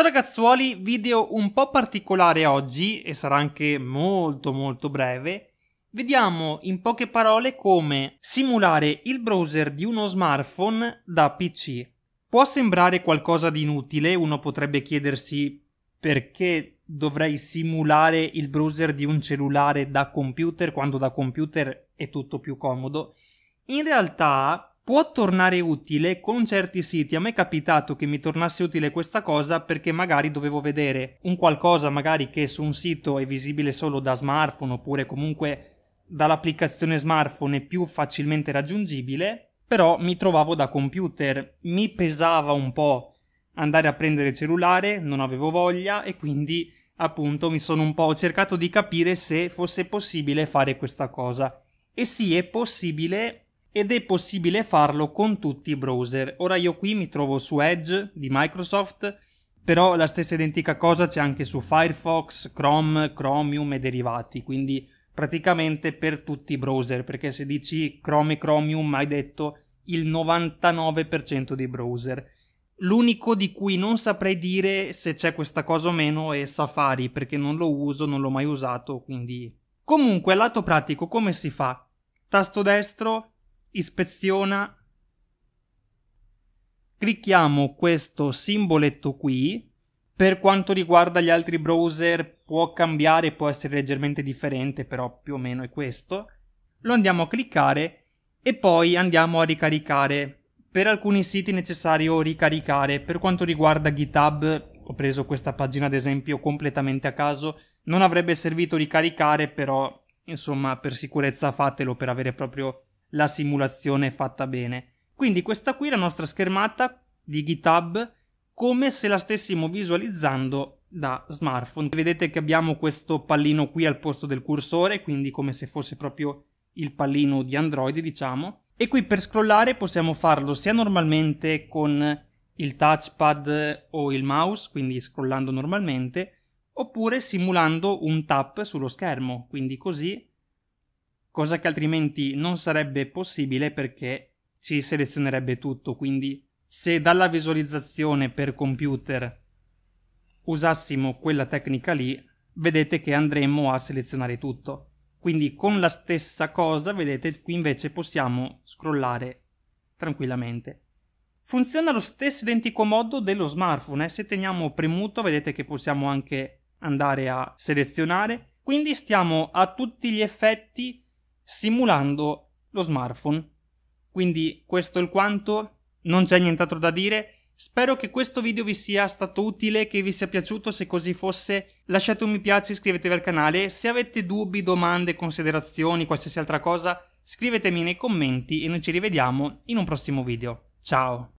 Ciao ragazzuoli, video un po' particolare oggi e sarà anche molto molto breve. Vediamo in poche parole come simulare il browser di uno smartphone da PC. Può sembrare qualcosa di inutile, uno potrebbe chiedersi perché dovrei simulare il browser di un cellulare da computer quando da computer è tutto più comodo. In realtà può tornare utile con certi siti. A me è capitato che mi tornasse utile questa cosa perché magari dovevo vedere un qualcosa magari che su un sito è visibile solo da smartphone oppure comunque dall'applicazione smartphone è più facilmente raggiungibile, però mi trovavo da computer, mi pesava un po' andare a prendere il cellulare, non avevo voglia e quindi appunto mi sono un po' cercato di capire se fosse possibile fare questa cosa. E sì, è possibile ed è possibile farlo con tutti i browser. Ora io qui mi trovo su Edge di Microsoft, però la stessa identica cosa c'è anche su Firefox, Chrome, Chromium e derivati, quindi praticamente per tutti i browser, perché se dici Chrome e Chromium hai detto il 99% dei browser. L'unico di cui non saprei dire se c'è questa cosa o meno è Safari, perché non lo uso, non l'ho mai usato, quindi... Comunque, lato pratico, come si fa? Tasto destro, ispeziona, clicchiamo questo simboletto qui, per quanto riguarda gli altri browser può cambiare, può essere leggermente differente, però più o meno è questo, lo andiamo a cliccare e poi andiamo a ricaricare. Per alcuni siti è necessario ricaricare, per quanto riguarda GitHub ho preso questa pagina ad esempio completamente a caso, non avrebbe servito ricaricare, però insomma per sicurezza fatelo per avere proprio la simulazione fatta bene. Quindi questa qui è la nostra schermata di GitHub come se la stessimo visualizzando da smartphone. Vedete che abbiamo questo pallino qui al posto del cursore, quindi come se fosse proprio il pallino di Android, diciamo. E qui per scrollare possiamo farlo sia normalmente con il touchpad o il mouse, quindi scrollando normalmente, oppure simulando un tap sullo schermo, quindi così cosa che altrimenti non sarebbe possibile perché si selezionerebbe tutto, quindi se dalla visualizzazione per computer usassimo quella tecnica lì, vedete che andremmo a selezionare tutto. Quindi con la stessa cosa, vedete, qui invece possiamo scrollare tranquillamente. Funziona allo stesso identico modo dello smartphone, eh? se teniamo premuto vedete che possiamo anche andare a selezionare, quindi stiamo a tutti gli effetti simulando lo smartphone. Quindi questo è il quanto, non c'è nient'altro da dire. Spero che questo video vi sia stato utile, che vi sia piaciuto, se così fosse lasciate un mi piace, iscrivetevi al canale, se avete dubbi, domande, considerazioni, qualsiasi altra cosa scrivetemi nei commenti e noi ci rivediamo in un prossimo video. Ciao!